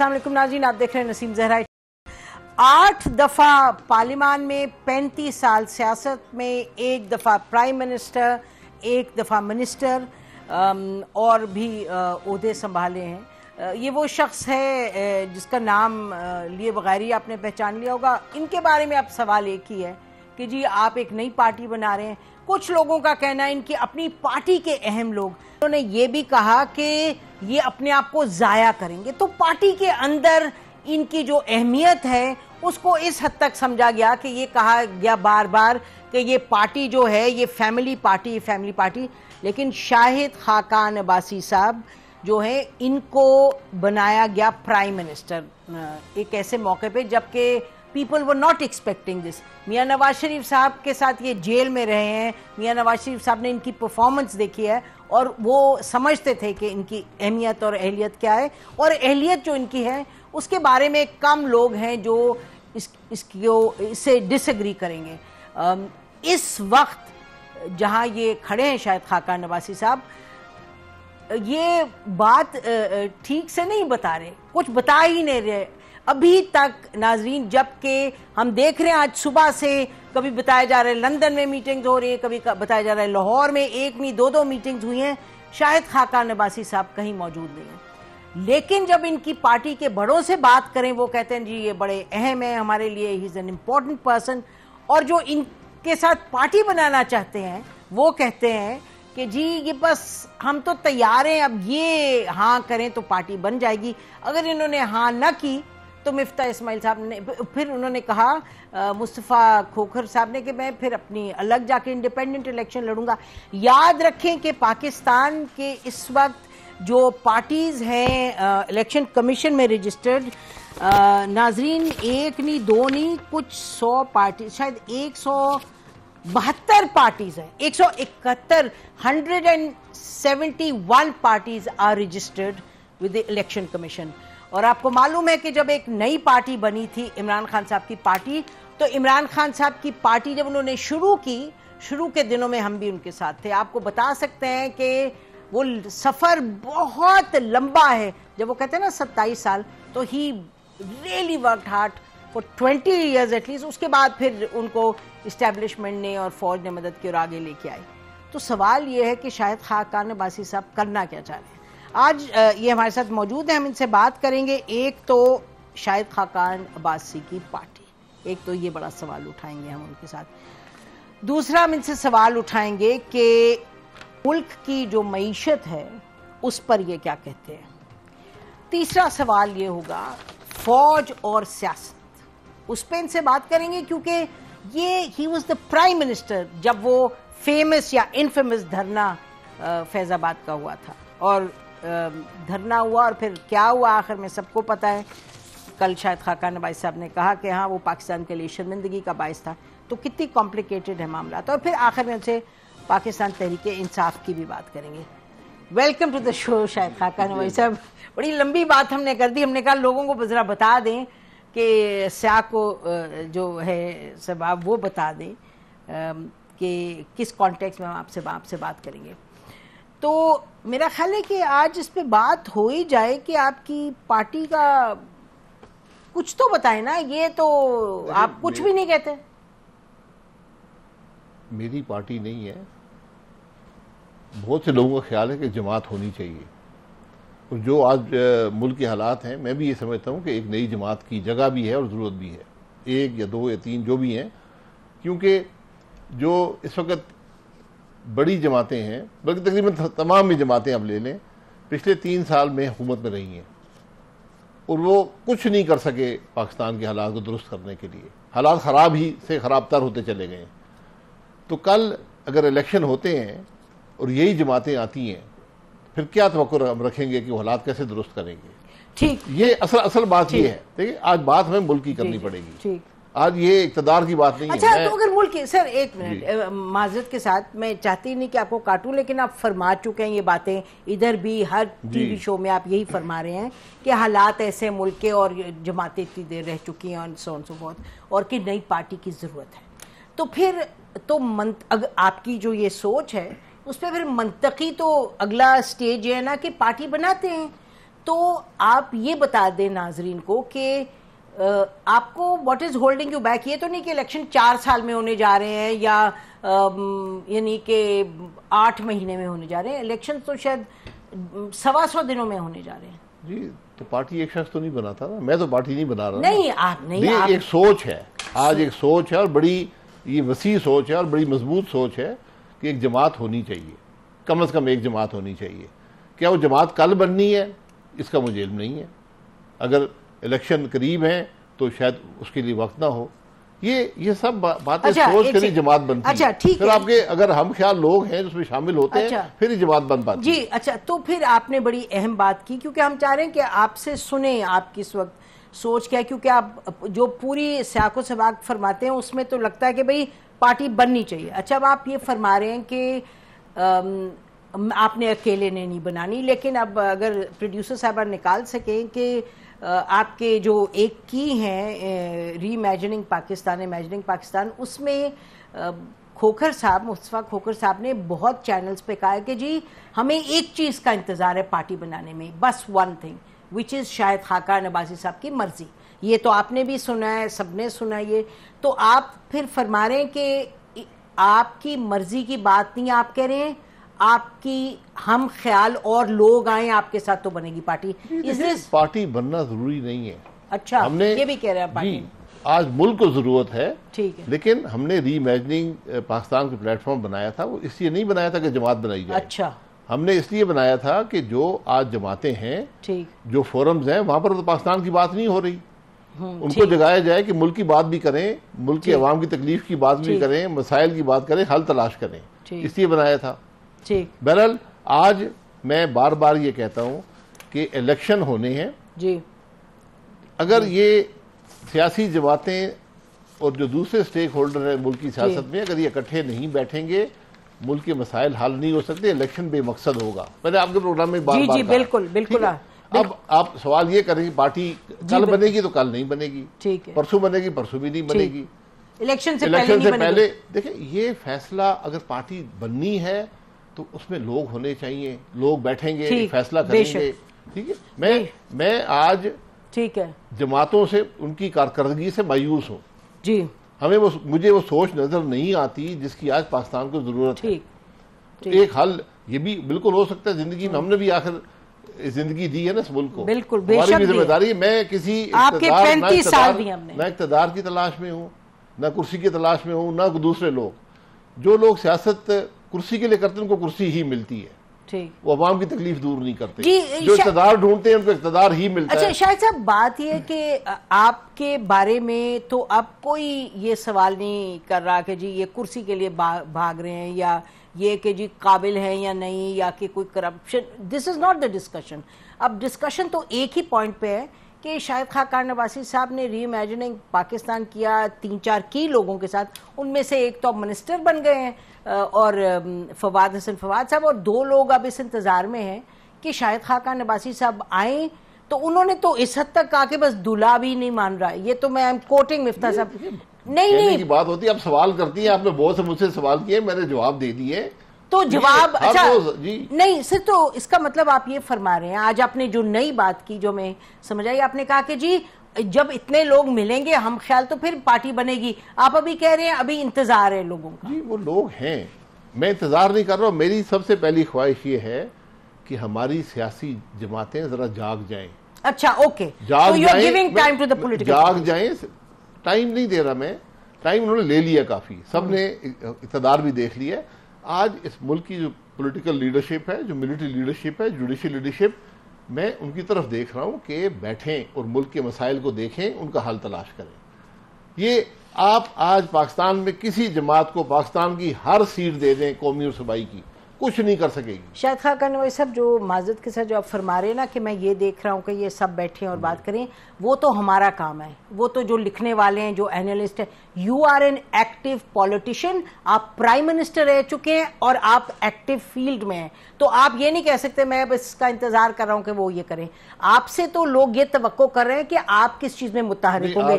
असलम नाजीन आप देख रहे हैं नसीम जहरा आठ दफ़ा पार्लिमान में पैंतीस साल सियासत में एक दफ़ा प्राइम मिनिस्टर एक दफ़ा मिनिस्टर और भी अहदे संभाले हैं ये वो शख्स है जिसका नाम लिए बगैर ही आपने पहचान लिया होगा इनके बारे में आप सवाल एक ही है कि जी आप एक नई पार्टी बना रहे हैं कुछ लोगों का कहना है इनकी अपनी पार्टी के अहम लोग उन्होंने ये भी कहा कि ये अपने आप को ज़ाया करेंगे तो पार्टी के अंदर इनकी जो अहमियत है उसको इस हद तक समझा गया कि ये कहा गया बार बार कि ये पार्टी जो है ये फैमिली पार्टी फैमिली पार्टी लेकिन शाहिद खाकान अब्बासी साहब जो है इनको बनाया गया प्राइम मिनिस्टर एक ऐसे मौके पे जबकि people were not expecting this Mian Nawaz शरीफ साहब के साथ ये जेल में रहे हैं मियाँ नवाज शरीफ साहब ने इनकी परफॉर्मेंस देखी है और वो समझते थे कि इनकी अहमियत और अहलियत क्या है और अहलियत जो इनकी है उसके बारे में कम लोग हैं जो इस इसको इससे डिसग्री करेंगे इस वक्त जहाँ ये खड़े हैं शायद खाका नवासी साहब ये बात ठीक से नहीं बता रहे कुछ बता ही नहीं रहे अभी तक नाजरीन जबकि हम देख रहे हैं आज सुबह से कभी बताया जा रहा है लंदन में मीटिंग्स हो रही है कभी बताया जा रहा है लाहौर में एक नहीं दो दो मीटिंग्स हुई हैं शायद खाका नबासी साहब कहीं मौजूद नहीं है लेकिन जब इनकी पार्टी के बड़ों से बात करें वो कहते हैं जी ये बड़े अहम है हमारे लिए he is an important person और जो इनके साथ पार्टी बनाना चाहते हैं वो कहते हैं कि जी ये बस हम तो तैयार हैं अब ये हाँ करें तो पार्टी बन जाएगी अगर इन्होंने हाँ ना की तो मिफ्ता इस्माइल साहब ने फिर उन्होंने कहा मुस्तफ़ा खोखर साहब ने कि मैं फिर अपनी अलग जाके इंडिपेंडेंट इलेक्शन लड़ूंगा याद रखें कि पाकिस्तान के इस वक्त जो पार्टीज़ हैं इलेक्शन कमीशन में रजिस्टर्ड नाजरीन एक नहीं दो नहीं कुछ सौ पार्टी शायद एक सौ बहत्तर पार्टीज हैं एक सौ इकहत्तर hundred and seventy one parties are registered with the election commission और आपको मालूम है कि जब एक नई पार्टी बनी थी इमरान खान साहब की पार्टी तो इमरान खान साहब की पार्टी जब उन्होंने शुरू की शुरू के दिनों में हम भी उनके साथ थे आपको बता सकते हैं कि वो सफ़र बहुत लंबा है जब वो कहते हैं ना सत्ताईस साल तो he really work hard for twenty years at least उसके बाद फिर उनको इस्टेब्लिशमेंट ने और फौज ने मदद की और आगे लेके आई तो सवाल ये है कि शायद खाकान बासी साहब करना क्या चाह रहे हैं आज ये हमारे साथ मौजूद हैं हम इनसे बात करेंगे एक तो शायद खाकान अब्बासी की पार्टी एक तो ये बड़ा सवाल उठाएंगे हम उनके साथ दूसरा हम इनसे सवाल उठाएंगे कि मुल्क की जो मीशत है उस पर ये क्या कहते हैं तीसरा सवाल ये होगा फौज और सियासत उस पर इनसे बात करेंगे क्योंकि ये he was the prime minister जब वो फेमस या इनफेमस धरना फैजाबाद का हुआ था और धरना हुआ और फिर क्या हुआ आखिर में सबको पता है कल शायद खाकान नवाज साहब ने कहा कि हाँ वो पाकिस्तान के लिए शर्मिंदगी का बायस था तो कितनी कॉम्प्लिकेटेड है मामला तो और फिर आखिर में उनसे पाकिस्तान तहरीक इंसाफ की भी बात करेंगे वेलकम टू द शो शायद खाकान नवाज साहब बड़ी लंबी बात हमने कर दी हमने कहा लोगों को ज़रा बता दें कि स्या को जो है सब आप वो बता दें कि किस कॉन्टेक्स्ट में हम आपसे आपसे बात करेंगे तो मेरा ख्याल है कि आज इस पे बात हो ही जाए कि आपकी पार्टी का कुछ तो बताए ना ये तो आप कुछ भी नहीं कहते मेरी पार्टी नहीं है बहुत से लोगों का ख्याल है कि जमात होनी चाहिए और जो आज मुल्क के हालात हैं मैं भी ये समझता हूँ कि एक नई जमात की जगह भी है और ज़रूरत भी है एक या दो या तीन जो भी हैं क्योंकि जो इस वक्त बड़ी जमातें हैं बल्कि तकरीबन तमाम ही जमातें आप ले लें पिछले तीन साल में हुकूमत में रही हैं और वो कुछ नहीं कर सके पाकिस्तान के हालात को दुरुस्त करने के लिए हालात ख़राब ही से ख़राब तर होते चले गए तो कल अगर इलेक्शन होते हैं और यही जमातें आती हैं फिर क्या तो हम रखेंगे कि वो हालात कैसे दुरुस्त करेंगे ठीक ये असल असल बात ये है देखिए आज बात हमें मुल्क की करनी पड़ेगी ठीक आज ये इकतदार की बात नहीं अच्छा, है तो अगर मुल्क सर एक मिनट माजरत के साथ मैं चाहती नहीं कि आपको काटूं लेकिन आप फरमा चुके हैं ये बातें इधर भी हर टीवी शो में आप यही फरमा रहे हैं कि हालात ऐसे मुल्क के और जमातें इतनी देर रह चुकी हैं सो सो बहुत और कि नई पार्टी की ज़रूरत है तो फिर तो मन अगर आपकी जो ये सोच है उस पर फिर मनतकी तो अगला स्टेज है ना कि पार्टी बनाते हैं तो आप ये बता दें नाजरीन को कि आपको what is holding you back ये तो नहीं कि इलेक्शन चार साल में होने जा रहे हैं या यानी कि आठ महीने में होने जा रहे हैं इलेक्शन तो शायद सवा सौ दिनों में होने जा रहे हैं जी तो पार्टी एक शख्स तो नहीं बनाता ना मैं तो पार्टी नहीं बना रहा नहीं आप नहीं आप... एक सोच है आज एक सोच है और बड़ी ये वसी सोच है और बड़ी मजबूत सोच है कि एक जमात होनी चाहिए कम अज़ कम एक जमात होनी चाहिए क्या वो जमात कल बननी है इसका मुझे इल्म नहीं है अगर इलेक्शन करीब है तो शायद उसके लिए वक्त ना हो ये ये सब बातें अच्छा, सोच कर ही जमात बनती अच्छा, है फिर है। आपके अगर हम ख्याल लोग हैं उसमें शामिल होते अच्छा, हैं फिर ही जमात बन पाती जी अच्छा तो फिर आपने बड़ी अहम बात की क्योंकि हम चाह रहे हैं कि आपसे सुने आप किस वक्त सोच क्या क्योंकि आप जो पूरी सियाको सबाक फरमाते हैं उसमें तो लगता है कि भाई पार्टी बननी चाहिए अच्छा अब आप ये फरमा रहे हैं कि आपने अकेले ने नहीं बनानी लेकिन अब अगर प्रोड्यूसर साहबा निकाल सकें कि आपके जो एक की हैं इमेजनिंग पाकिस्तान इमेजनिंग पाकिस्तान उसमें खोखर साहब मुस्तफ़ा खोखर साहब ने बहुत चैनल्स पे कहा कि जी हमें एक चीज़ का इंतज़ार है पार्टी बनाने में बस वन थिंग विच इज़ शायद खाकार नबाजी साहब की मर्ज़ी ये तो आपने भी सुना है सबने सुना ये तो आप फिर फरमा रहे हैं कि आपकी मर्ज़ी की बात नहीं आप कह रहे हैं आपकी हम ख्याल और लोग आए आपके साथ तो बनेगी पार्टी इस हम्म, पार्टी बनना जरूरी नहीं है अच्छा हमने ये भी कह रहे हैं पार्टी आज मुल्क को जरूरत है ठीक है लेकिन हमने इमेजनिंग पाकिस्तान के प्लेटफॉर्म बनाया था वो इसलिए नहीं बनाया था कि जमात बनाई जाए अच्छा हमने इसलिए बनाया था कि जो आज जमाते हैं ठीक जो फोरम्स हैं वहां पर तो पाकिस्तान की बात नहीं हो रही हम्म, उनको जगाया जाए कि मुल्क की बात भी करें मुल्क की अवाम की तकलीफ की बात भी करें मसाइल की बात करें हल तलाश करें इसलिए बनाया था बहरहाल आज मैं बार बार ये कहता हूँ कि इलेक्शन होने हैं जी अगर ये सियासी जमातें और जो दूसरे स्टेक होल्डर हैं मुल्क की सियासत में अगर ये इकट्ठे नहीं बैठेंगे मुल्क के मसाइल हल नहीं हो सकते इलेक्शन बेमकसद होगा मैंने आपके प्रोग्राम में बार जी, बार जी, बिल्कुल बिल्कुल अब आप सवाल ये करें कि पार्टी कल बनेगी तो कल नहीं बनेगी ठीक है परसों बनेगी परसों भी नहीं बनेगी इलेक्शन से इलेक्शन से पहले देखिए ये फैसला अगर पार्टी बननी है तो उसमें लोग होने चाहिए लोग बैठेंगे फैसला करेंगे ठीक है मैं मैं आज ठीक है जमातों से उनकी कारकर्दगी से मायूस हूँ जी हमें वो मुझे वो सोच नजर नहीं आती जिसकी आज पाकिस्तान को जरूरत है एक हल ये भी बिल्कुल हो सकता है जिंदगी में हमने भी आखिर जिंदगी दी है ना इस मुल्क को बिल्कुल हमारी भी जिम्मेदारी मैं किसी आपके साल भी हमने इकतदार की तलाश में हूँ ना कुर्सी की तलाश में हूँ ना दूसरे लोग जो लोग सियासत कुर्सी के लिए करते हैं उनको कुर्सी ही मिलती है वो आवाम की तकलीफ दूर नहीं करते जो इकतदार ढूंढते हैं उनको इकतदार ही मिलता अच्छा, है शायद साहब बात यह कि आपके बारे में तो अब कोई ये सवाल नहीं कर रहा कि जी ये कुर्सी के लिए भाग, भाग रहे हैं या ये कि जी काबिल हैं या नहीं या कि कोई corruption this is not the discussion अब डिस्कशन तो एक ही पॉइंट पे है कि शाहिद खाकार नवासी साहब ने रीइमेजिनिंग पाकिस्तान किया तीन चार की लोगों के साथ उनमें से एक तो मिनिस्टर बन गए हैं और फवाद हसन फवाद साहब और दो लोग अब इस इंतज़ार में हैं कि शायद खाका नबासी साहब आए तो उन्होंने तो इस हद तक कहा कि बस दुला भी नहीं मान रहा है ये तो मैं कोटिंग मिफ्ता साहब नहीं नहीं की बात होती है आप सवाल करती हैं आपने बहुत से मुझसे सवाल किए मैंने जवाब दे दिए तो जवाब अच्छा नहीं सर तो इसका मतलब आप ये फरमा रहे हैं आज आपने जो नई बात की जो मैं समझ आई आपने कहा कि जी जब इतने लोग मिलेंगे हम ख्याल तो फिर पार्टी बनेगी आप अभी कह रहे हैं अभी इंतजार है लोगों का जी वो लोग हैं मैं इंतजार नहीं कर रहा हूँ मेरी सबसे पहली ख्वाहिश ये है कि हमारी सियासी जमातें जरा जाग जाएं अच्छा ओके जाग so giving time to the political जाग जाएं टाइम नहीं दे रहा मैं टाइम उन्होंने ले लिया काफी सब ने इकतदार भी देख लिया आज इस मुल्क की जो पोलिटिकल लीडरशिप है जो मिलिट्री लीडरशिप है जुडिशियल लीडरशिप मैं उनकी तरफ देख रहा हूं कि बैठें और मुल्क के मसाइल को देखें उनका हल तलाश करें ये आप आज पाकिस्तान में किसी जमात को पाकिस्तान की हर सीट दे दें कौमी और सूबाई की कुछ नहीं कर सकेगी शायद खाकन वही सब जो माजद के साथ जो आप फरमा रहे हैं ना कि मैं ये देख रहा हूँ कि ये सब बैठे और बात करें वो तो हमारा काम है वो तो जो लिखने वाले हैं जो एनालिस्ट है you are an active politician आप प्राइम मिनिस्टर रह चुके हैं और आप एक्टिव फील्ड में हैं तो आप ये नहीं कह सकते मैं अब इसका इंतजार कर रहा हूँ कि वो ये करें आपसे तो लोग ये तो कर रहे हैं कि आप किस चीज में मुताहरिक होंगे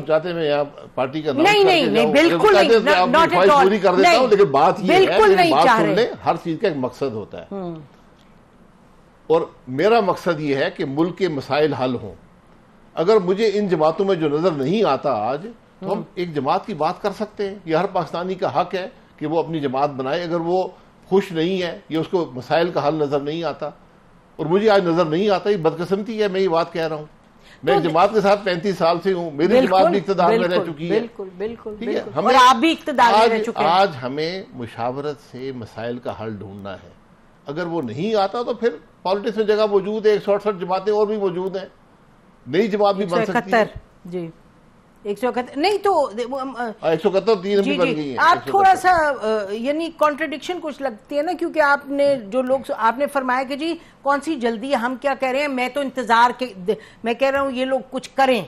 पार्टी का नहीं नहीं बिल्कुल नहीं नॉट एट ऑल लेकिन बात बिल्कुल नहीं चाह रहे हर चीज का एक मकसद होता है हम्म। और मेरा मकसद ये है कि मुल्क के मसाइल हल हों अगर मुझे इन जमातों में जो नज़र नहीं आता आज तो हम हम्म। एक जमात की बात कर सकते हैं यह हर पाकिस्तानी का हक है कि वो अपनी जमात बनाए अगर वो खुश नहीं है या उसको मसाइल का हल नज़र नहीं आता और मुझे आज नज़र नहीं आता ये बदकस्मती है मैं ये बात कह रहा हूँ मैं तो जमात के साथ पैंतीस साल से हूँ मेरी जमात भी इकतदार में रह चुकी है बिल्कुल बिल्कुल आप भी इकतदार में रह चुके हैं आज हमें मुशावरत से मसाइल का हल ढूंढना है अगर वो नहीं आता तो फिर पॉलिटिक्स में जगह मौजूद है एक सौ अड़सठ जमातें और भी मौजूद हैं नई जमात भी बन सकती है जी एक सौ इकहत्तर नहीं तो हाँ, एक सौ जी जी आप थोड़ा सा यानी कॉन्ट्रडिक्शन कुछ लगती है ना क्योंकि आपने जो लोग आपने फरमाया कि जी कौन सी जल्दी हम क्या कह रहे हैं मैं तो इंतजार के मैं कह रहा हूँ ये लोग कुछ करें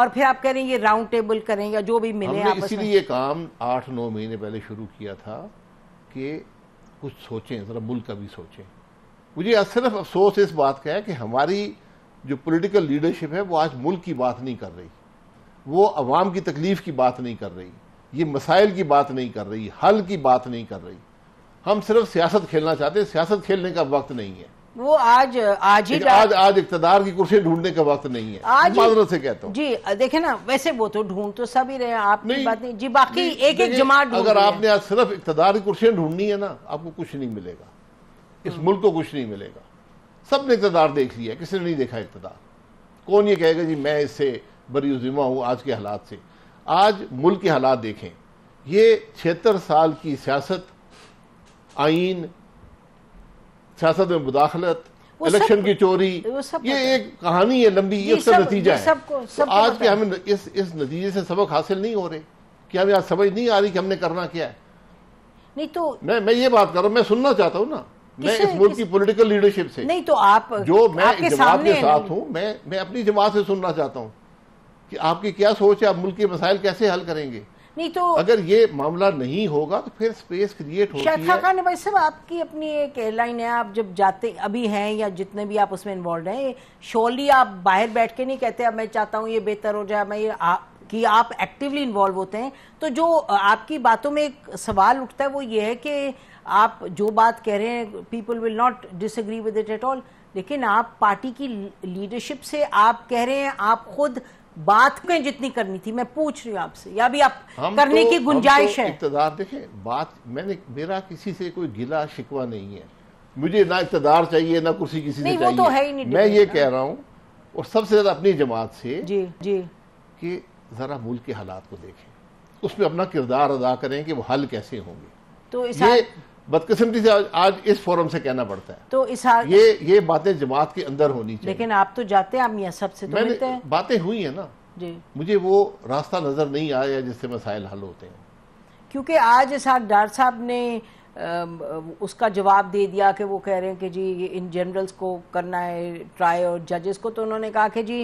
और फिर आप कह रहे हैं ये राउंड टेबल करें या जो भी मिले आप इसीलिए ये काम आठ नौ महीने पहले शुरू किया था कि कुछ सोचें जरा मुल्क का भी सोचें मुझे सिर्फ अफसोस इस बात का है कि हमारी जो पॉलिटिकल लीडरशिप है वो आज मुल्क की बात नहीं कर रही वो अवाम की तकलीफ़ की बात नहीं कर रही ये मसाइल की बात नहीं कर रही हल की बात नहीं कर रही हम सिर्फ सियासत खेलना चाहते हैं सियासत खेलने का वक्त नहीं है वो आज आज ही आज आज इकतदार की कुर्सी ढूंढने का वक्त नहीं है आज माजरत से कहता हूँ जी देखे ना वैसे वो तो ढूंढ तो सब ही रहे आप नहीं, बात नहीं जी बाकी नहीं, एक एक जमात अगर आपने आज सिर्फ इकतदार की कुर्सियां ढूंढनी है ना आपको कुछ नहीं मिलेगा इस हम्म। मुल्क को कुछ नहीं मिलेगा सब ने इकतदार देख लिया किसी ने नहीं देखा इकतदार कौन ये कहेगा जी मैं इससे बरी ज़िम्मा हूँ आज के हालात से आज मुल्क के हालात देखें ये छिहत्तर साल की सियासत आइन सियासत में मुदाखलत इलेक्शन की चोरी ये एक कहानी है लंबी ये उसका नतीजा है तो आज के हमें इस इस नतीजे से सबक हासिल नहीं हो रहे कि हमें आज समझ नहीं आ रही कि हमने करना क्या है नहीं तो मैं मैं ये बात कर रहा हूँ मैं सुनना चाहता हूँ ना मैं इस मुल्क की पॉलिटिकल लीडरशिप से नहीं तो आप जो मैं जमात के साथ हूँ मैं मैं अपनी जमात से सुनना चाहता हूँ कि आपकी क्या सोच है आप मुल्क के मसाइल कैसे हल करेंगे नहीं तो अगर ये मामला नहीं होगा तो फिर स्पेस क्रिएट होती है खान भाई साहब आपकी अपनी एक एयरलाइन है आप जब जाते अभी हैं या जितने भी आप उसमें इन्वॉल्व हैं शोली आप बाहर बैठ के नहीं कहते अब मैं चाहता हूँ ये बेहतर हो जाए मैं ये आ, कि आप एक्टिवली इन्वॉल्व होते हैं तो जो आपकी बातों में एक सवाल उठता है वो ये है कि आप जो बात कह रहे हैं people will not disagree with it at all लेकिन आप पार्टी की लीडरशिप से आप कह रहे हैं आप खुद बात में जितनी करनी थी मैं पूछ रही हूँ आपसे या भी आप करने तो, की तो गुंजाइश तो है इकतदार देखें बात मैंने मेरा किसी से कोई गिला शिकवा नहीं है मुझे ना इकतदार चाहिए ना कुर्सी किसी से तो चाहिए तो है ही नहीं मैं ये कह रहा हूँ और सबसे ज्यादा अपनी जमात से जी जी कि जरा मुल्क के हालात को देखें उसमें अपना किरदार अदा करें कि वो हल कैसे होंगे तो ये बदकिस्मती से आज, आज इस फोरम से कहना पड़ता है तो इस हाँ... ये ये बातें जमात के अंदर होनी चाहिए लेकिन आप तो जाते हैं आप मियाँ साहब से तो मिलते हैं बातें हुई है ना जी मुझे वो रास्ता नजर नहीं आया जिससे मसाइल हल होते हैं क्योंकि आज इस डार साहब ने उसका जवाब दे दिया कि वो कह रहे हैं कि जी इन जनरल्स को करना है ट्राई और जजेस को तो उन्होंने कहा कि जी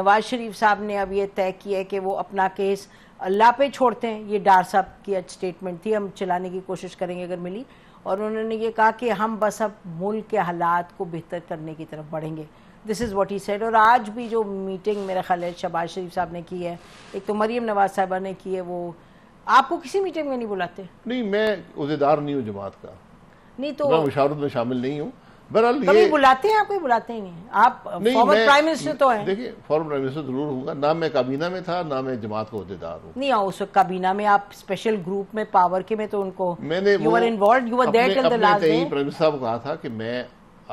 नवाज शरीफ साहब ने अब ये तय किया है कि वो अपना केस अल्लाह पे छोड़ते हैं ये डार साहब की स्टेटमेंट थी हम चलाने की कोशिश करेंगे अगर मिली और उन्होंने ये कहा कि हम बस अब मुल्क के हालात को बेहतर करने की तरफ बढ़ेंगे this is what he said और आज भी जो मीटिंग मेरा ख्याल है शबाज शरीफ साहब ने की है एक तो मरीम नवाज साहबा ने की है वो आपको किसी मीटिंग में नहीं बुलाते नहीं मैं उजेदार नहीं हूँ जमात का नहीं तो मुशावरत में शामिल नहीं हूँ बहरहाल कभी बुलाते हैं आपको बुलाते ही नहीं आप फॉर्मर प्राइम मिनिस्टर तो हैं देखिए फॉर्मर प्राइम मिनिस्टर जरूर होगा ना मैं काबीना में था ना मैं जमात का अहदेदार हूँ नहीं उस काबीना में आप स्पेशल ग्रुप में पावर के में तो उनको मैंने प्राइम मिनिस्टर साहब कहा था कि मैं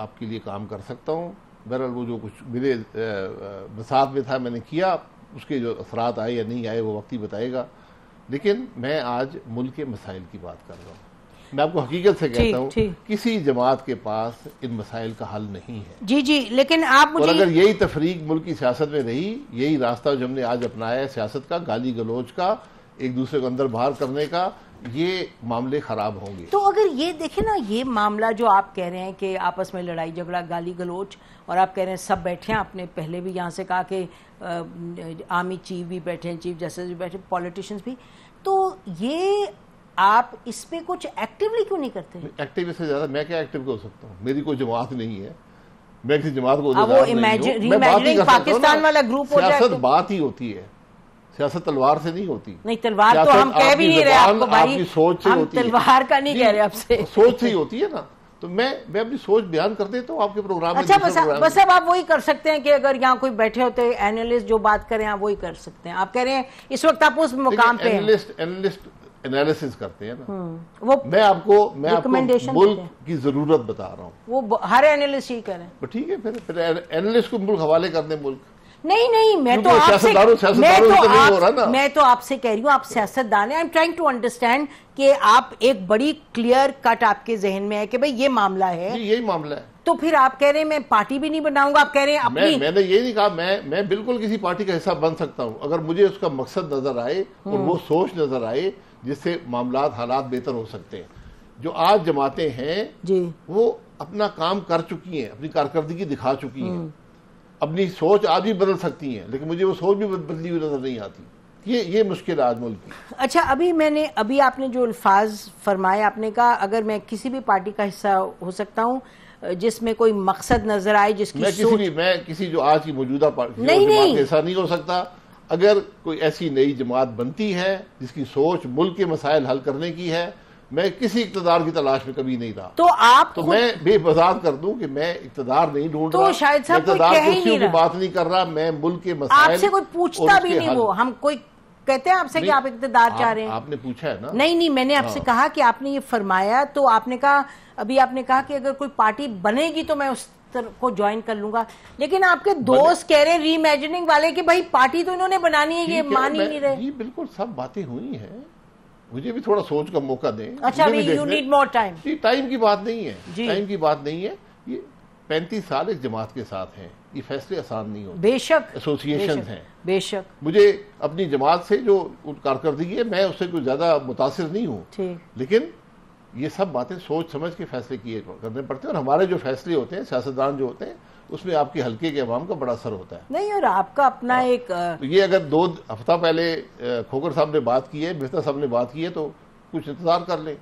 आपके लिए काम कर सकता हूँ बहरहाल वो जो कुछ मेरे बसात में था मैंने किया उसके जो असरात आए या नहीं आए वो वक्त ही बताएगा लेकिन मैं आज मुल्क के मसाइल की बात कर रहा हूँ मैं आपको हकीकत से कहता हूँ किसी जमात के पास इन मसाइल का हल नहीं है जी जी लेकिन आप मुझे अगर यही तफरीक मुल्क की सियासत में रही यही रास्ता जो हमने आज अपनाया है सियासत का गाली गलोच का एक दूसरे को अंदर बाहर करने का ये मामले खराब होंगे तो अगर ये देखे ना ये मामला जो आप कह रहे हैं कि आपस में लड़ाई झगड़ा गाली गलोच और आप कह रहे हैं सब बैठे हैं आपने पहले भी यहाँ से कहा कि आर्मी चीफ भी बैठे हैं चीफ जस्टिस भी बैठे पॉलिटिशियंस भी तो ये आप इस पे कुछ एक्टिवली क्यों नहीं करते एक्टिव इससे ज्यादा मैं क्या एक्टिव हो सकता हूँ मेरी कोई जमात नहीं है मैं किसी जमात को वो इमेजिनिंग पाकिस्तान वाला ग्रुप हो सियासत तो... बात ही होती है सियासत तलवार से नहीं होती नहीं तलवार तो हम कह भी नहीं रहे आपको भाई आपकी सोच से होती तलवार का नहीं कह रहे आपसे सोच से ही होती है ना तो मैं मैं अपनी सोच बयान कर देता हूँ आपके प्रोग्राम अच्छा बस बस अब आप वही कर सकते हैं कि अगर यहाँ कोई बैठे होते एनालिस्ट जो बात करें आप वही कर सकते हैं आप कह रहे हैं इस वक्त आप उस मुकाम पे एनालिस्ट एनालिस्ट एनालिसिस करते हैं ना हम्म, वो मैं आपको मैं आपको मुल्क की जरूरत बता रहा हूँ वो हर एनालिस्ट ही करें तो ठीक है फिर फिर एनालिस्ट को मुल्क हवाले कर दे मुल्क नहीं नहीं मैं तो आपसे मैं तो, तो आप, हो रहा ना मैं तो आपसे कह रही हूँ आप सियासतदान है I am trying to understand कि आप एक बड़ी क्लियर कट आपके जहन में है कि भाई ये मामला है यही मामला है तो फिर आप कह रहे हैं मैं पार्टी भी नहीं बनाऊंगा आप कह रहे हैं अपनी मैं, मैंने ये नहीं कहा मैं मैं बिल्कुल किसी पार्टी का हिस्सा बन सकता हूँ अगर मुझे उसका मकसद नजर आए और हम्म। वो सोच नजर आए जिससे मामला हालात बेहतर हो सकते हैं जो आज जमाते हैं जी। वो अपना काम कर चुकी हैं अपनी कारकर्दगी दिखा चुकी हैं हम्म। अपनी सोच आज भी बदल सकती हैं लेकिन मुझे वो सोच भी बदली हुई नजर नहीं आती ये ये मुश्किल आज मुल्क की अच्छा अभी मैंने अभी आपने जो अल्फाज फरमाए आपने कहा अगर मैं किसी भी पार्टी का हिस्सा हो सकता हूँ जिसमें कोई मकसद नजर आए जिसकी मैं किसी सोच... भी मैं किसी जो आज की मौजूदा पार्टी नहीं, नहीं। नहीं हो सकता अगर कोई ऐसी नई जमात बनती है जिसकी सोच मुल्क के मसाइल हल करने की है मैं किसी इकतदार की तलाश में कभी नहीं रहा तो आप तो मैं बेबजात कर दूं कि मैं इकतदार नहीं ढूंढ तो रहा शायद सब इकतदार ही की बात नहीं कर रहा मैं मुल्क के मसाइल आपसे कोई पूछता भी नहीं वो हम कोई कहते हैं आपसे कि आप इकतदार चाह रहे हैं आपने पूछा है ना नहीं नहीं मैंने आपसे हाँ। कहा कि आपने ये फरमाया तो आपने कहा अभी आपने कहा कि अगर कोई पार्टी बनेगी तो मैं उस तर, को ज्वाइन कर लूंगा लेकिन आपके दोस्त कह रहे हैं रीइमेजिनिंग वाले कि भाई पार्टी तो इन्होंने बनानी है ये मान ही नहीं रहे ये बिल्कुल सब बातें हुई है मुझे भी थोड़ा सोच का मौका दें अच्छा you need more time time की बात नहीं है टाइम की बात नहीं है ये पैंतीस साल एक जमात के साथ है ये फैसले आसान नहीं होते बेशक एसोसिएशन है बेशक मुझे अपनी जमात से जो कारकर्दगी है मैं उससे कुछ ज्यादा मुतासर नहीं हूँ लेकिन ये सब बातें सोच समझ के फैसले किए करने पड़ते हैं और हमारे जो फैसले होते हैं सियासतदान जो होते हैं उसमें आपकी हल्के के अवाम का बड़ा असर होता है नहीं और आपका अपना आ, हाँ। एक तो ये अगर दो हफ्ता पहले खोकर साहब ने बात की है मिश्रा साहब ने बात की है तो कुछ इंतजार कर लें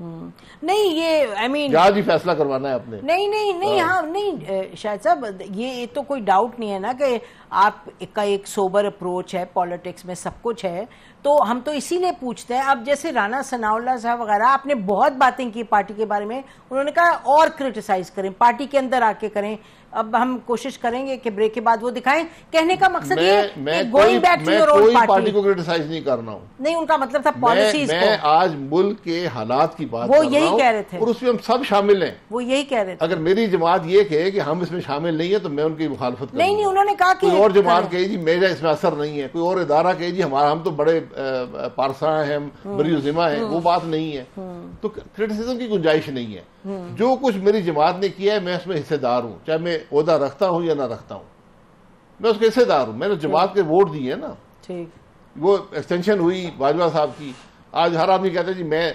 हम्म। नहीं ये आई मीन आज ही फैसला करवाना है आपने नहीं नहीं नहीं हाँ, हाँ नहीं शायद साहब ये तो कोई डाउट नहीं है ना कि आप का एक सोबर अप्रोच है पॉलिटिक्स में सब कुछ है तो हम तो इसीलिए पूछते हैं अब जैसे राणा सनाउल्ला साहब वगैरह आपने बहुत बातें की पार्टी के बारे में उन्होंने कहा और क्रिटिसाइज करें पार्टी के अंदर आके करें अब हम कोशिश करेंगे कि ब्रेक के बाद वो दिखाएं कहने का मकसद ये going back to your old party को क्रिटिसाइज नहीं कर रहा हूँ नहीं उनका मतलब था पॉलिसी मैं, मैं आज मुल्क के हालात की बात वो यही कह रहे थे और उसमें हम सब शामिल हैं वो यही कह रहे थे अगर मेरी जमात ये कहे कि हम इसमें शामिल नहीं है तो मैं उनकी मुखालफत नहीं नहीं उन्होंने कहा कि और जमात कहे जी मेरा इसमें असर नहीं है कोई और इदारा कहे जी हमारा हम तो बड़े पारसा हैं हम हम्म। बरी है वो हम्म। बात नहीं है हम्म। तो क्रिटिसिज्म की गुंजाइश नहीं है जो कुछ मेरी जमात ने किया है मैं उसमें हिस्सेदार हूँ चाहे मैं उहदा रखता हूँ या ना रखता हूँ मैं उसके हिस्सेदार हूँ मैंने जमात के वोट दिए ना वो एक्सटेंशन हुई बाजवा साहब की आज हर आदमी कहते जी मैं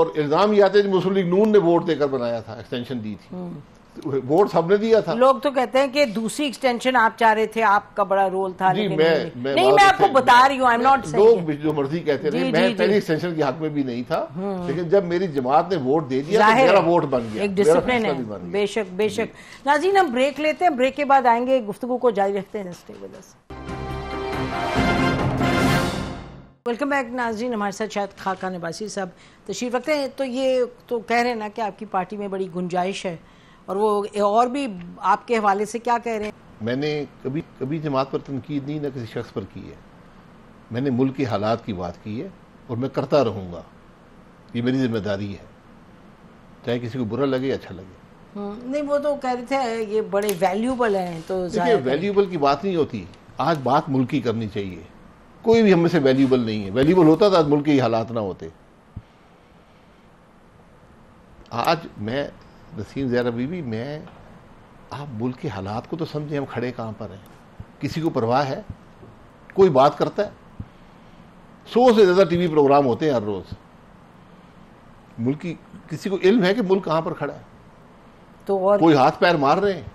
और इल्ज़ाम ये आते जी मुस्लिम लीग नून ने वोट देकर बनाया था एक्सटेंशन दी थी हम्म। वोट सबने दिया था लोग तो कहते हैं कि दूसरी एक्सटेंशन आप चाह रहे थे आपका बड़ा रोल था जी मैं, मैं नहीं मैं आपको बता रही हूँ लोग जो मर्जी कहते रहे मैं पहली एक्सटेंशन के हक में भी नहीं था हम्म। लेकिन जब मेरी जमात ने वोट दे दिया तो मेरा वोट बन गया एक डिसिप्लिन है बेशक बेशक नाजीन हम ब्रेक लेते हैं ब्रेक के बाद आएंगे गुफ्तु को जारी रखते हैं वेलकम बैक नाजीन हमारे साथ शायद खाका निवासी साहब तशरीफ रखते हैं तो ये तो कह रहे हैं ना कि आपकी पार्टी में बड़ी गुंजाइश है और वो और भी आपके हवाले से क्या कह रहे हैं मैंने कभी कभी जमात पर तनकीद नहीं ना किसी शख्स पर की है मैंने मुल्क के हालात की बात की है और मैं करता रहूँगा ये मेरी जिम्मेदारी है चाहे किसी को बुरा लगे या अच्छा लगे हम्म, नहीं वो तो कह रहे थे ये बड़े वैल्यूबल हैं तो देखिए वैल्यूबल की बात नहीं होती आज बात मुल्क की करनी चाहिए कोई भी हमें से वैल्यूबल नहीं है वैल्यूबल होता तो आज मुल्क के हालात ना होते आज मैं नसीम ज़ैरा बीबी मैं आप मुल्क के हालात को तो समझें हम खड़े कहाँ पर हैं किसी को परवाह है कोई बात करता है सौ से ज़्यादा टीवी प्रोग्राम होते हैं हर रोज़ मुल्क की किसी को इल्म है कि मुल्क कहाँ पर खड़ा है तो और कोई हाथ पैर मार रहे हैं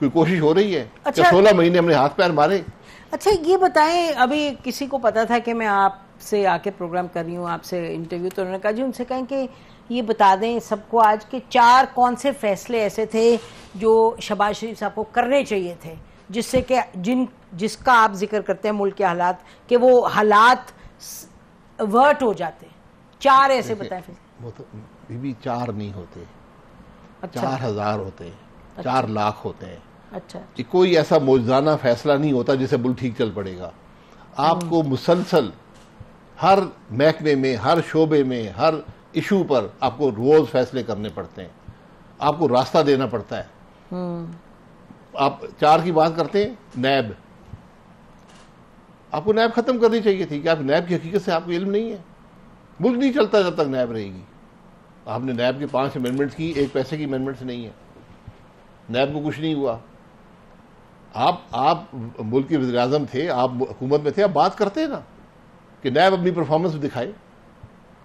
कोई कोशिश हो रही है अच्छा, सोलह महीने हमने हाथ पैर मारे अच्छा ये बताएं अभी किसी को पता था कि मैं आपसे आके प्रोग्राम कर रही हूँ आपसे इंटरव्यू तो उन्होंने कहा जी उनसे कहें कि ये बता दें सबको आज के चार कौन से फैसले ऐसे थे जो शबाज शरीफ साहब को करने चाहिए थे जिससे कि जिन जिसका आप जिक्र करते हैं मुल्क के हालात के वो हालात वर्ट हो जाते चार ऐसे बताएं फिर वो तो भी चार नहीं होते अच्छा। चार हजार होते अच्छा। चार लाख होते हैं अच्छा कि कोई ऐसा मौजाना फैसला नहीं होता जिसे बुल ठीक चल पड़ेगा आपको हम्म। मुसलसल हर महकमे में हर शोबे में हर इशू पर आपको रोज फैसले करने पड़ते हैं आपको रास्ता देना पड़ता है हम्म। आप चार की बात करते हैं नैब आपको नैब खत्म करनी चाहिए थी कि आप नैब की हकीकत से आपको इल्म नहीं है मुल्क नहीं चलता जब तक नैब रहेगी आपने नैब के पांच अमेंडमेंट्स की एक पैसे की अमेंडमेंट्स नहीं है नैब को कुछ नहीं हुआ आप आप मुल्क के वजी थे आप हुकूमत में थे आप बात करते हैं ना कि नैब अपनी परफॉर्मेंस दिखाए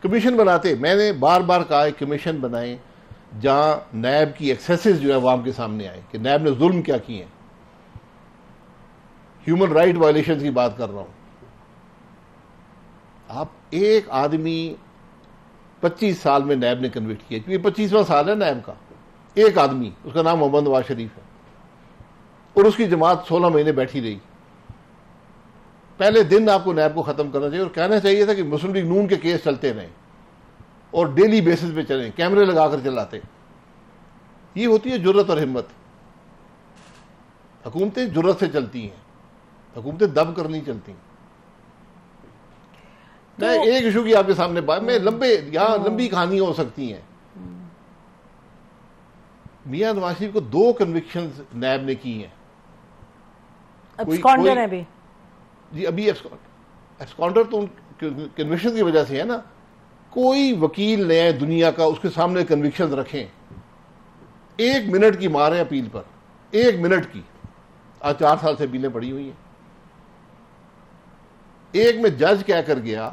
कमीशन बनाते मैंने बार बार कहा है कमीशन बनाए जहाँ नैब की एक्सेसेस जो है अवाम के सामने आए कि नैब ने जुल्म क्या किए हैं ह्यूमन राइट वायलेशन की बात कर रहा हूँ आप एक आदमी 25 साल में नैब ने कन्विक्ट किया क्योंकि पच्चीसवा साल है नैब का एक आदमी उसका नाम मोहम्मद नवाज शरीफ है और उसकी जमात 16 महीने बैठी रही पहले दिन आपको नैब को ख़त्म करना चाहिए और कहना चाहिए था कि मुस्लिम लीग नून के केस चलते रहें और डेली बेसिस पे चलें कैमरे लगा कर चलाते ये होती है जरूरत और हिम्मत हुकूमतें जरूरत से चलती हैं हुकूमतें दब कर नहीं चलती तो एक इशू की आपके सामने बात मैं लंबे यहाँ हाँ। लंबी कहानियां हो सकती हैं मियां नवाज शरीफ को दो कन्विक्शन नैब ने की है कोई, कोई, जी अभी एस्कॉन्डर तो कन्विक्शन की वजह से है ना कोई वकील नए दुनिया का उसके सामने कन्विक्शन रखें एक मिनट की मारें अपील पर एक मिनट की आज चार साल से अपीलें पड़ी हुई हैं एक में जज क्या कर गया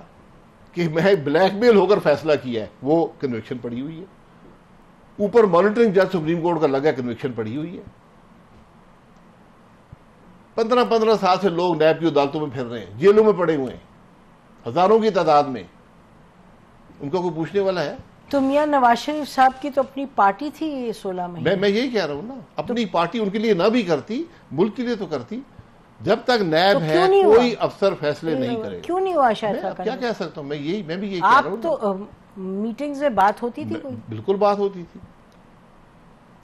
कि मैं ब्लैकमेल होकर फैसला किया है वो कन्विक्शन पड़ी हुई है ऊपर मॉनिटरिंग जज सुप्रीम कोर्ट का लगा कन्विक्शन पड़ी हुई है पंद्रह पंद्रह साल से लोग नैब की अदालतों में फिर रहे हैं जेलों में पड़े हुए हैं हजारों की तादाद में उनका कोई पूछने वाला है तो मियाँ नवाज शरीफ साहब की तो अपनी पार्टी थी ये सोलह महीने मैं मैं यही कह रहा हूँ ना अपनी तो, पार्टी उनके लिए ना भी करती मुल्क के लिए तो करती जब तक नैब तो है कोई अफसर फैसले नहीं, नहीं करे क्यों नहीं हुआ शायद क्या कह सकता हूँ मैं यही मैं भी यही कह रहा तो मीटिंग्स में बात होती थी बिल्कुल बात होती थी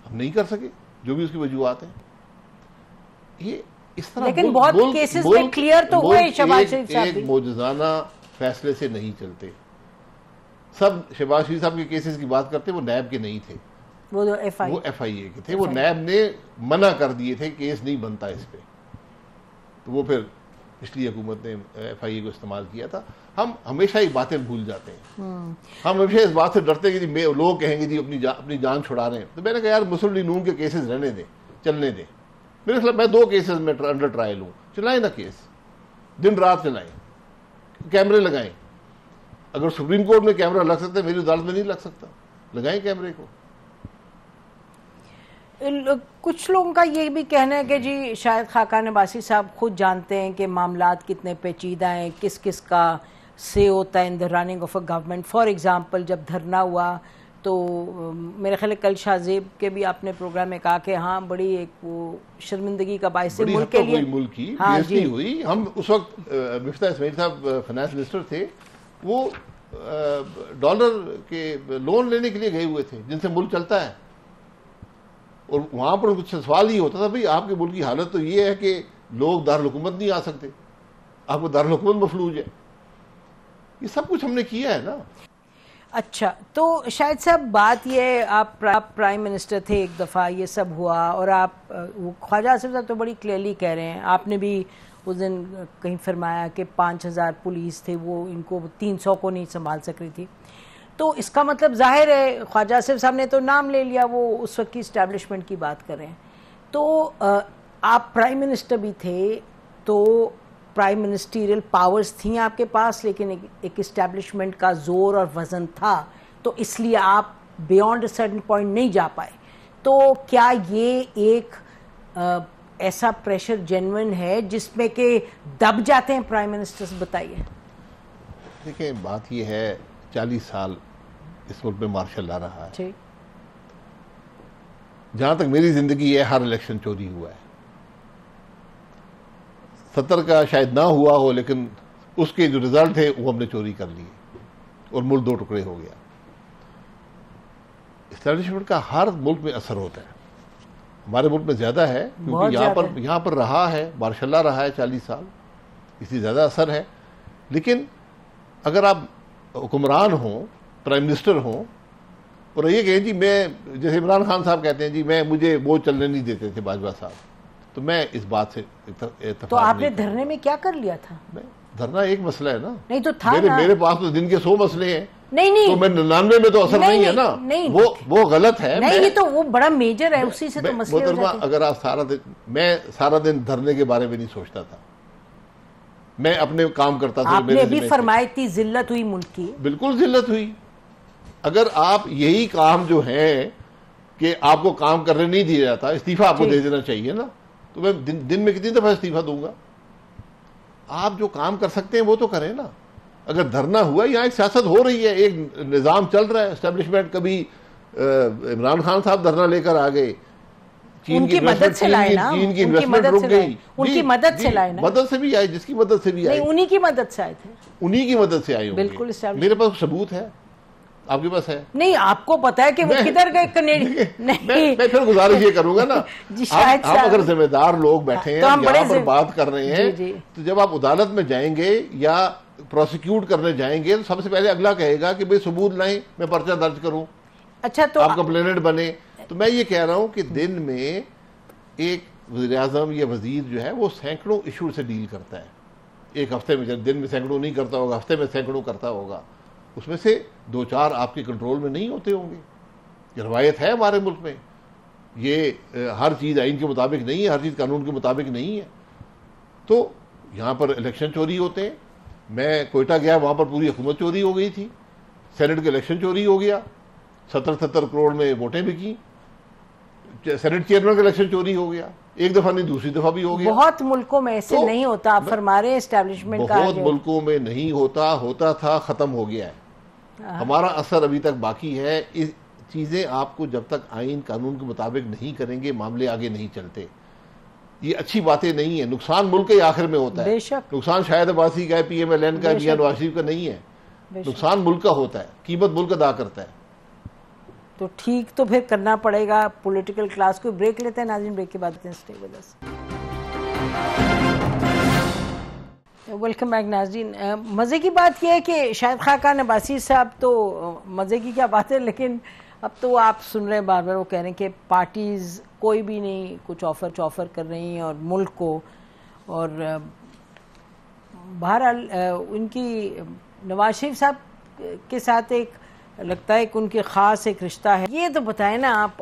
हम नहीं कर सके जो भी उसकी वजूहत है ये इस तरह लेकिन बहुत केसेस में क्लियर तो हुए शहबाज शरीफ साहब एक मौजूदाना फैसले से नहीं चलते सब शहबाज शरीफ साहब के केसेस की बात करते वो नैब के नहीं थे वो एफ तो आई वो एफ ए के थे वो नैब ने मना कर दिए थे केस नहीं बनता इस पे तो वो फिर पिछली हुकूमत ने एफ आई ए को इस्तेमाल किया था हम हमेशा ये बातें भूल जाते हैं हम्म। हम हमेशा इस बात से डरते हैं कि लोग कहेंगे जी अपनी जा, अपनी जान छुड़ा रहे हैं तो मैंने कहा यार मुस्लिम लीग नून के केसेस रहने दें चलने दें मेरे ख्याल मैं दो केसेस में अंडर ट्रायल हूँ चलाएं ना केस दिन रात चलाएं कैमरे लगाएं अगर सुप्रीम कोर्ट में कैमरा लग सकता है मेरी अदालत में नहीं लग सकता लगाएं कैमरे को कुछ लोगों का ये भी कहना है कि जी शायद खाकान अबासी साहब खुद जानते हैं कि मामला कितने पेचीदा हैं किस किस का से होता है in the running of a government for example जब धरना हुआ तो मेरे ख्याल कल शाहजेब के भी आपने प्रोग्राम में कहा कि हाँ बड़ी एक वो शर्मिंदगी का बायस मुल्क के लिए मुल्क की हाँ जी हुई हम उस वक्त मिफ्ता इसमाइल साहब फाइनेंस मिनिस्टर थे वो डॉलर के लोन लेने के लिए गए हुए थे जिनसे मुल्क चलता है और वहाँ पर कुछ सवाल ही होता था भाई आपके मुल्क की हालत तो ये है कि लोग दारकूमत नहीं आ सकते आपको दारकूमत मफलूज है ये सब कुछ हमने किया है ना अच्छा तो शायद साहब बात ये आप, आप प्राइम मिनिस्टर थे एक दफ़ा ये सब हुआ और आप ख्वाजा आसिफ साहब तो बड़ी क्लियरली कह रहे हैं आपने भी उस दिन कहीं फरमाया कि पाँच हज़ार पुलिस थे वो इनको तीन सौ को नहीं संभाल सक रही थी तो इसका मतलब जाहिर है ख्वाजा आसिफ साहब ने तो नाम ले लिया वो उस वक्त की इस्टेब्लिशमेंट की बात कर रहे हैं तो आप प्राइम मिनिस्टर भी थे तो प्राइम मिनिस्टीरियल पावर्स थी आपके पास लेकिन एक इस्टेब्लिशमेंट का जोर और वजन था तो इसलिए आप बियॉन्ड सर्टन पॉइंट नहीं जा पाए तो क्या ये एक आ, ऐसा प्रेशर जेनवन है जिसमें के दब जाते हैं प्राइम मिनिस्टर्स बताइए देखिए बात यह है चालीस साल इस मुल्क में मार्शल ला रहा है जहाँ तक मेरी जिंदगी है हर इलेक्शन चोरी हुआ है सत्तर का शायद ना हुआ हो लेकिन उसके जो रिज़ल्ट थे वो हमने चोरी कर लिए और मुल्क दो टुकड़े हो गया इस्टेब्लिशमेंट का हर मुल्क में असर होता है हमारे मुल्क में ज़्यादा है क्योंकि यहाँ पर यहाँ पर रहा है मार्शाला रहा है चालीस साल इसी ज़्यादा असर है लेकिन अगर आप हुक्मरान हों प्राइम मिनिस्टर हों और ये कहें जी मैं जैसे इमरान खान साहब कहते हैं जी मैं मुझे वो चलने नहीं देते थे भाजपा साहब तो मैं इस बात से तो आपने धरने में क्या कर लिया था धरना एक मसला है ना नहीं तो था मेरे, ना। मेरे पास तो दिन के सौ मसले हैं नहीं नहीं तो मैं निन्यानवे में तो असर नहीं, नहीं है ना नहीं, वो वो गलत है नहीं ये तो वो बड़ा मेजर है उसी से तो मसले अगर आप सारा दिन मैं सारा दिन धरने के बारे में नहीं सोचता था मैं अपने काम करता था आपने भी फरमाई थी जिल्लत हुई मुल्क की बिल्कुल जिल्लत हुई अगर आप यही काम जो है कि आपको काम करने नहीं दिया जाता इस्तीफा आपको दे देना चाहिए ना तो मैं दिन दिन में कितनी दफ़ा इस्तीफा दूंगा आप जो काम कर सकते हैं वो तो करें ना अगर धरना हुआ यहाँ एक सियासत हो रही है एक निज़ाम चल रहा है एस्टेब्लिशमेंट कभी इमरान खान साहब धरना लेकर आ गए चीन उनकी मदद से लाए ना चीन की इन्वेस्टमेंट रुक गई उनकी मदद से लाए ना मदद से भी आए जिसकी मदद से भी आए उन्हीं की मदद से आए थे उन्हीं की मदद से आए बिल्कुल मेरे पास सबूत है आपके पास है नहीं आपको पता है कि वो किधर गए नहीं मैं, मैं फिर गुजारिश ये करूंगा ना आप, आप अगर जिम्मेदार लोग बैठे हैं तो हम बड़े पर बात कर रहे हैं जी, जी। तो जब आप अदालत में जाएंगे या प्रोसिक्यूट करने जाएंगे तो सबसे पहले अगला कहेगा कि भाई सबूत लाए मैं पर्चा दर्ज करूं अच्छा तो आप कंप्लेनेंट बने तो मैं ये कह रहा हूँ कि दिन में एक वजी अजम या वजीर जो है वो सैकड़ों इशू से डील करता है एक हफ्ते में दिन में सैकड़ों नहीं करता होगा हफ्ते में सैकड़ों करता होगा उसमें से दो चार आपके कंट्रोल में नहीं होते होंगे रवायत है हमारे मुल्क में ये हर चीज़ आइन के मुताबिक नहीं है हर चीज़ कानून के मुताबिक नहीं है तो यहाँ पर इलेक्शन चोरी होते हैं मैं कोयटा गया वहाँ पर पूरी हुकूमत चोरी हो गई थी सेनेट का इलेक्शन चोरी हो गया सत्तर सत्तर करोड़ में वोटें भी की सेनेट चेयरमैन का इलेक्शन चोरी हो गया एक दफा नहीं दूसरी दफा भी हो गया बहुत मुल्कों में ऐसे तो, नहीं होता आप फरमा रहे हैं बहुत मुल्कों में नहीं होता होता था खत्म हो गया है हाँ। हमारा असर अभी तक बाकी है इस चीज़ें आपको जब तक आइन कानून के मुताबिक नहीं करेंगे मामले आगे नहीं चलते ये अच्छी बातें नहीं है नुकसान मुल्क के आखिर में होता है नुकसान शायद अबासी का है पी एम एल एन का मियाँ नवाज शरीफ का नहीं है नुकसान मुल्क का होता है कीमत मुल्क अदा करता है तो ठीक तो फिर करना पड़ेगा पॉलिटिकल क्लास को ब्रेक लेते हैं नाजिन ब्रेक के बाद स्टे विद वेलकम बैक नाजीन मज़े की बात यह है कि शायद खाका नबासी साहब तो uh, मज़े की क्या बात है लेकिन अब तो आप सुन रहे हैं बार बार वो कह रहे हैं कि पार्टीज़ कोई भी नहीं कुछ ऑफ़र चॉफर कर रही हैं और मुल्क को और uh, बहरहाल uh, उनकी नवाज शरीफ साहब के साथ एक लगता है कि उनके ख़ास एक रिश्ता है ये तो बताए ना आप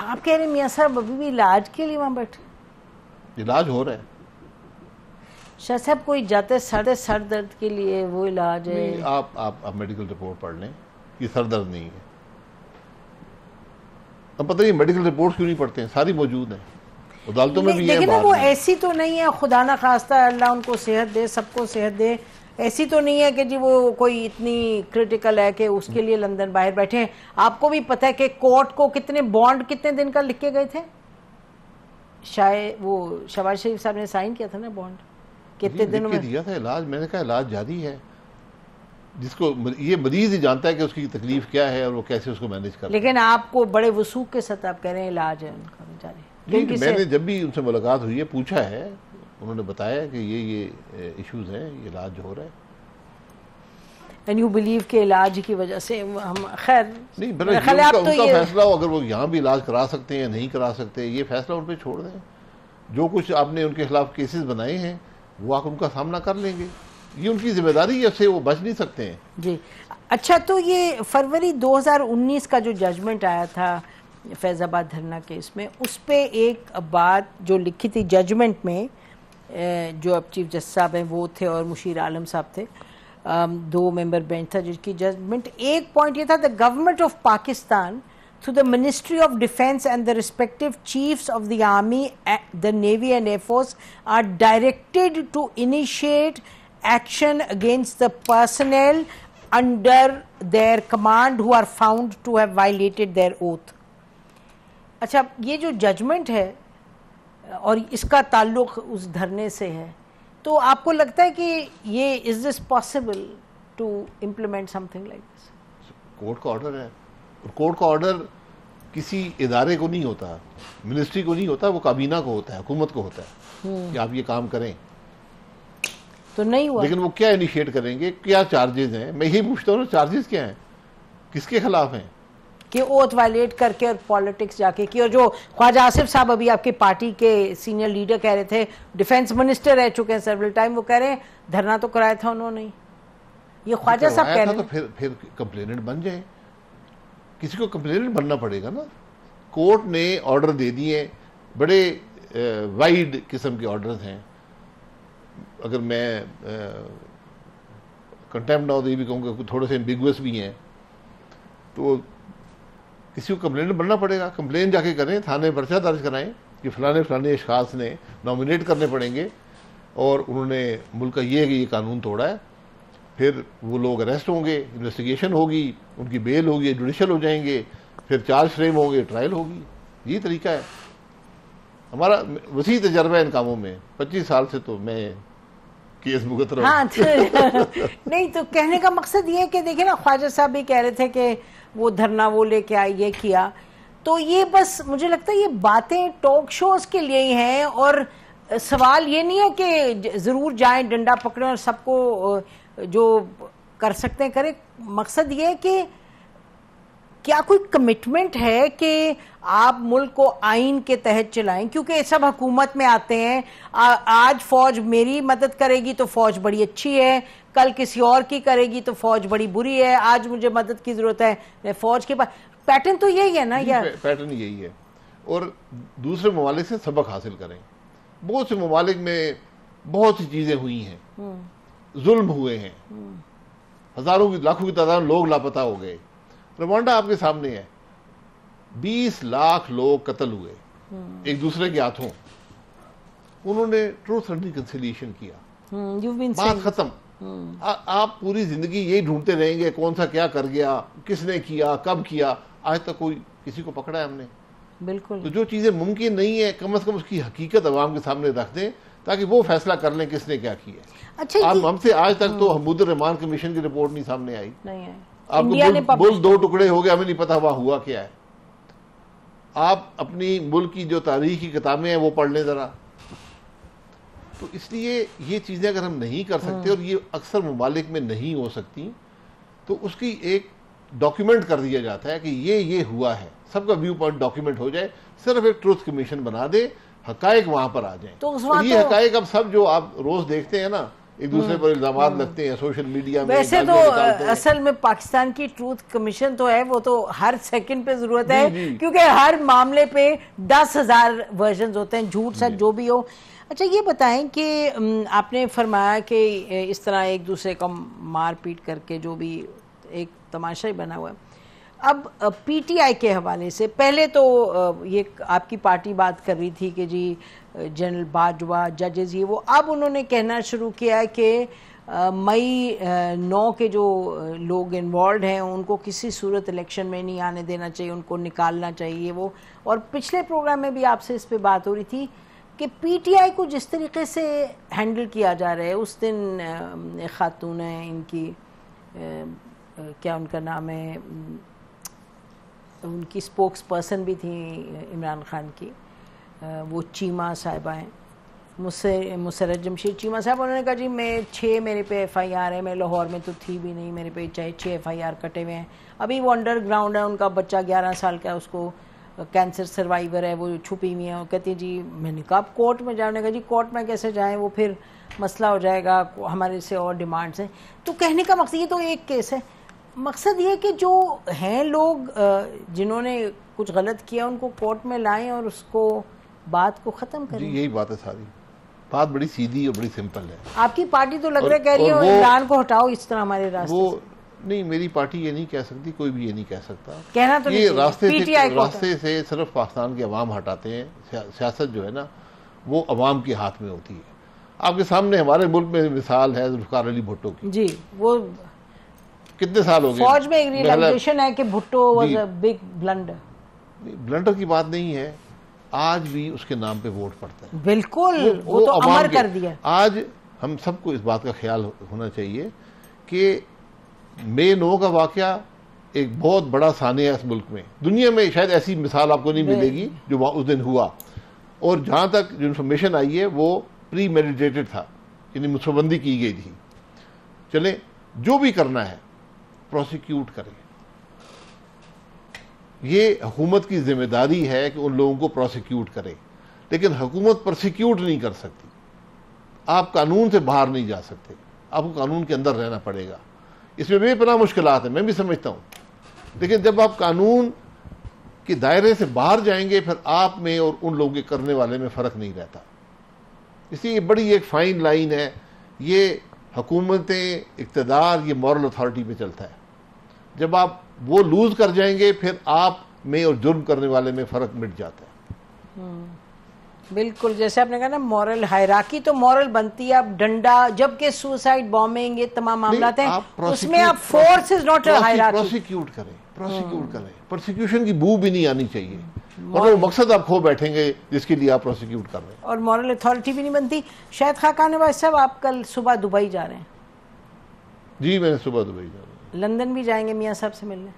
आप कह रहे हैं मियाँ साहब अभी भी इलाज के लिए वहाँ बैठे इलाज हो रहा है शाह साहब कोई जाते सर सर दर्द के लिए वो इलाज है आप, आप आप मेडिकल रिपोर्ट पढ़ लें कि सर दर्द नहीं है अब पता नहीं मेडिकल रिपोर्ट क्यों नहीं पढ़ते हैं सारी मौजूद है अदालतों में भी लेकिन वो ऐसी तो नहीं है खुदा ना खास्ता अल्लाह उनको सेहत दे सबको सेहत दे ऐसी तो नहीं है कि जी वो कोई इतनी क्रिटिकल है कि उसके लिए लंदन बाहर बैठे हैं आपको भी पता है कि कोर्ट को कितने बॉन्ड कितने दिन का लिख के गए थे शायद वो शबाज शरीफ साहब ने साइन किया था ना बॉन्ड कितने दिनों में दिया था इलाज मैंने कहा इलाज जारी है जिसको ये मरीज ही जानता है कि उसकी तकलीफ क्या है और वो कैसे उसको मैनेज कर लेकिन आपको बड़े वसूख के साथ आप कह रहे हैं इलाज है उनका जाने मैंने जब भी उनसे मुलाकात हुई है पूछा है उन्होंने बताया कि ये ये इश्यूज हैं ये इलाज हो रहा है एंड यू बिलीव के इलाज की वजह से हम खैर नहीं उनका, आप तो ये फैसला हो अगर वो यहाँ भी इलाज करा सकते हैं या नहीं करा सकते ये फैसला उन पर छोड़ दें जो कुछ आपने उनके खिलाफ केसेस बनाए हैं वो आकर उनका सामना कर लेंगे ये उनकी जिम्मेदारी है से वो बच नहीं सकते हैं जी अच्छा तो ये फरवरी 2019 का जो जजमेंट आया था फैज़ाबाद धरना केस में उस पर एक बात जो लिखी थी जजमेंट में जो अब चीफ जस्टिस साहब हैं वो थे और मुशीर आलम साहब थे दो मेंबर बेंच था जिसकी जजमेंट एक पॉइंट ये था the government of Pakistan to the Ministry of Defense and the respective chiefs of the Army, the Navy and Air Force are directed to initiate action against the personnel under their command who are found to have violated their oath. अच्छा ये जो judgement है और इसका ताल्लुक उस धरने से है तो आपको लगता है कि ये is this possible to implement something like this? Court का ऑर्डर है कोर्ट का ऑर्डर किसी इदारे को नहीं होता मिनिस्ट्री को नहीं होता वो काबीना को होता है हुकूमत को होता है हम्म। कि आप ये काम करें तो नहीं हुआ लेकिन वो क्या इनिशिएट करेंगे क्या चार्जेज हैं मैं यही पूछता हूँ चार्जेस क्या हैं किसके खिलाफ हैं कि ओथ वायलेट करके और पॉलिटिक्स जाके की और जो ख्वाजा आसिफ साहब अभी आपके पार्टी के सीनियर लीडर कह रहे थे डिफेंस मिनिस्टर रह चुके हैं सेवरल टाइम वो कह रहे हैं धरना तो कराया था उन्होंने ये ख्वाजा साहब कह रहे तो हैं तो फिर फिर कंप्लेनेंट बन जाए किसी को कंप्लेनेंट बनना पड़ेगा ना कोर्ट ने ऑर्डर दे दिए बड़े वाइड किस्म के ऑर्डर हैं अगर मैं कंटेम्प्ट ना हो तो ये भी कहूँगा थोड़े से एम्बिगुअस भी हैं तो किसी को कंप्लेन तो बनना पड़ेगा कंप्लेन जाके करें थाने में पर्चा दर्ज कराएं कि फलाने फलाने अशास ने नॉमिनेट करने पड़ेंगे और उन्होंने मुल्क का ये कि ये कानून तोड़ा है फिर वो लोग अरेस्ट होंगे इन्वेस्टिगेशन होगी उनकी बेल होगी जुडिशल हो जाएंगे फिर चार्ज फ्रेम होंगे ट्रायल होगी यही तरीका है हमारा वसी तजर्बा है इन कामों में पच्चीस साल से तो मैं केस भुगत रहा हाँ, तो नहीं तो कहने का मकसद ये है कि देखिए ना ख्वाजा साहब भी कह रहे थे कि वो धरना वो लेके आए ये किया तो ये बस मुझे लगता है ये बातें टॉक शोज के लिए ही हैं और सवाल ये नहीं है कि जरूर जाएं डंडा पकड़े और सबको जो कर सकते हैं करें मकसद ये है कि क्या कोई कमिटमेंट है कि आप मुल्क को आइन के तहत चलाएं क्योंकि सब हुकूमत में आते हैं आ, आज फौज मेरी मदद करेगी तो फौज बड़ी अच्छी है कल किसी और की करेगी तो फौज बड़ी बुरी है आज मुझे मदद की जरूरत है मैं फौज के पास पैटर्न तो यही है ना यार पैटर्न यही है और दूसरे ममालिक से सबक हासिल करें बहुत से ममालिक में बहुत सी चीज़ें हुई हैं हम्म। जुल्म हुए हैं हजारों की लाखों की तादाद लोग लापता हो गए रवांडा आपके सामने है बीस लाख लोग कत्ल हुए हम्म। एक दूसरे के हाथों उन्होंने ट्रूथ एंड रिकन्सिलिएशन किया हम्म, बात खत्म हम्म। आ, आप पूरी जिंदगी यही ढूंढते रहेंगे कौन सा क्या कर गया किसने किया कब किया आज तक कोई किसी को पकड़ा है हमने बिल्कुल तो जो चीजें मुमकिन नहीं है कम से कम उसकी हकीकत आवाम के सामने रख दें ताकि वो फैसला कर लें किसने क्या किया अच्छा आप हमसे आज तक तो हमूदर हम्म। रहमान कमीशन की रिपोर्ट नहीं सामने आई नहीं आई आपको मुल्क दो टुकड़े हो गए हमें नहीं पता वहां हुआ क्या है आप अपनी मुल्क की जो तारीख की किताबें हैं वो पढ़ लें ज़रा तो इसलिए ये चीज़ें अगर हम नहीं कर सकते हम्म। और ये अक्सर ममालिक में नहीं हो सकती तो उसकी एक डॉक्यूमेंट कर दिया जाता है कि ये ये हुआ है सबका व्यू पॉइंट डॉक्यूमेंट हो जाए सिर्फ एक ट्रूथ कमीशन बना दे हकायक वहां पर आ जाए तो उस तो ये तो- हकायक अब सब जो आप रोज देखते हैं ना एक दूसरे हम्म। पर इल्जाम हम्म। लगते हैं सोशल मीडिया में वैसे तो असल में पाकिस्तान की ट्रूथ कमीशन तो है वो तो हर सेकंड पे जरूरत है क्योंकि हर मामले पे दस हजार वर्जन होते हैं झूठ सच जो भी हो अच्छा ये बताएं कि आपने फरमाया कि इस तरह एक दूसरे को मार पीट करके जो भी एक तमाशा ही बना हुआ है अब पीटीआई के हवाले से पहले तो ये आपकी पार्टी बात कर रही थी कि जी जनरल बाजवा जजेस ये वो अब उन्होंने कहना शुरू किया है कि मई नौ के जो लोग इन्वॉल्व हैं उनको किसी सूरत इलेक्शन में नहीं आने देना चाहिए उनको निकालना चाहिए वो और पिछले प्रोग्राम में भी आपसे इस पर बात हो रही थी कि पीटीआई को जिस तरीके से हैंडल किया जा रहा है उस दिन खातून है इनकी क्या उनका नाम है तो उनकी स्पोक्स पर्सन भी थी इमरान खान की वो चीमा साहिबा हैं मुझसे मुसरत जमशेद चीमा साहब उन्होंने कहा जी मैं छः मेरे पे एफ़ आई आर है मैं लाहौर में तो थी भी नहीं मेरे पे चाहे छः एफ़ आई आर कटे हुए हैं अभी वो अंडरग्राउंड है उनका बच्चा ग्यारह साल का उसको कैंसर सर्वाइवर है वो छुपी हुई हैं और कहती है जी मैंने कहा आप कोर्ट में जाने का जी कोर्ट में कैसे जाएँ वो फिर मसला हो जाएगा हमारे से और डिमांड्स हैं तो कहने का मकसद ये तो एक केस है मकसद ये कि जो हैं लोग जिन्होंने कुछ गलत किया उनको कोर्ट में लाएं और उसको बात को ख़त्म करें यही बात है सारी बात बड़ी सीधी और बड़ी सिंपल है आपकी पार्टी तो लग रहा कह रही है इमरान को हटाओ इस तरह हमारे रास्ते वो नहीं मेरी पार्टी ये नहीं कह सकती कोई भी ये नहीं कह सकता कहना तो ये नहीं रास्ते से रास्ते से सिर्फ पाकिस्तान के अवाम हटाते हैं सियासत जो है ना वो अवाम के हाथ में होती है आपके सामने हमारे मुल्क में मिसाल है जुल्फकार अली भुट्टो की जी वो कितने साल हो गए फौज में रिलैक्सेशन मतलब है कि Bhutto was a big blunder blunder की बात नहीं है आज भी उसके नाम पे वोट पड़ता है बिल्कुल वो, वो, तो वो तो अमर कर दिया आज हम सबको इस बात का ख्याल होना चाहिए कि मे नो का वाक्य एक बहुत बड़ा सानिया है इस मुल्क में दुनिया में शायद ऐसी मिसाल आपको नहीं मिलेगी जो उस दिन हुआ और जहाँ तक जो इन्फॉर्मेशन आई है वो प्री मेडिटेटेड था यानी मुसबंदी की गई थी चले जो भी करना है प्रोसिक्यूट करें ये हुकूमत की जिम्मेदारी है कि उन लोगों को प्रोसिक्यूट करे लेकिन हुकूमत प्रोसिक्यूट नहीं कर सकती आप कानून से बाहर नहीं जा सकते आपको कानून के अंदर रहना पड़ेगा इसमें बेपना मुश्किल है मैं भी समझता हूँ लेकिन जब आप कानून के दायरे से बाहर जाएंगे फिर आप में और उन लोगों के करने वाले में फ़र्क नहीं रहता इसलिए बड़ी एक फ़ाइन लाइन है ये हुकूमतें इकतदार ये मॉरल अथॉरिटी पे चलता है जब आप वो लूज कर जाएंगे फिर आप में और जुर्म करने वाले में फर्क मिट जाता है हम्म। बिल्कुल जैसे आपने कहा ना मॉरल हायराकी तो मॉरल बनती है आप डंडा जबकि सुसाइड बॉम्बिंग ये तमाम मामला हैं उसमें आप फोर्स इज नॉट प्रोसिक्यूट करें प्रोसिक्यूट हम्म। करें प्रोसिक्यूशन की बू भी नहीं आनी चाहिए और वो मकसद आप खो बैठेंगे जिसके लिए आप प्रोसिक्यूट कर रहे हैं और मॉरल अथॉरिटी भी नहीं बनती शायद खाकान साहब आप कल सुबह दुबई जा रहे हैं जी मैं सुबह दुबई जा रहा हूँ लंदन भी जाएंगे मियाँ साहब से मिलने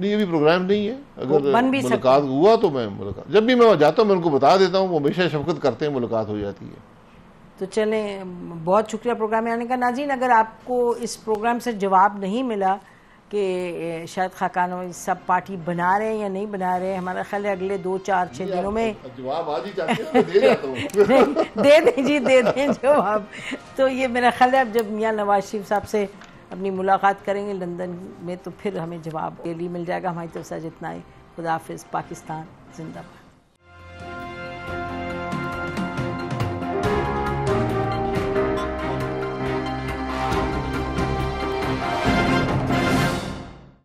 नहीं ये भी प्रोग्राम नहीं है अगर मुलाकात हुआ तो मैं मुलाकात जब भी मैं वहाँ जाता हूँ मैं उनको बता देता हूँ वो हमेशा शफकत करते हैं मुलाकात हो जाती है तो चलें बहुत शुक्रिया प्रोग्राम में आने का नाजीन अगर आपको इस प्रोग्राम से जवाब नहीं मिला कि शायद खाकान सब पार्टी बना रहे हैं या नहीं बना रहे हैं हमारा ख्याल है अगले दो चार छः दिनों में जवाब आज ही चाहते हैं तो दे दें जी दे दें जवाब तो ये मेरा ख्याल है अब जब मियाँ नवाज शरीफ साहब से अपनी मुलाकात करेंगे लंदन में तो फिर हमें जवाब के लिए मिल जाएगा हमारी तरफ से जितना है खुदाफिज पाकिस्तान जिंदाबाद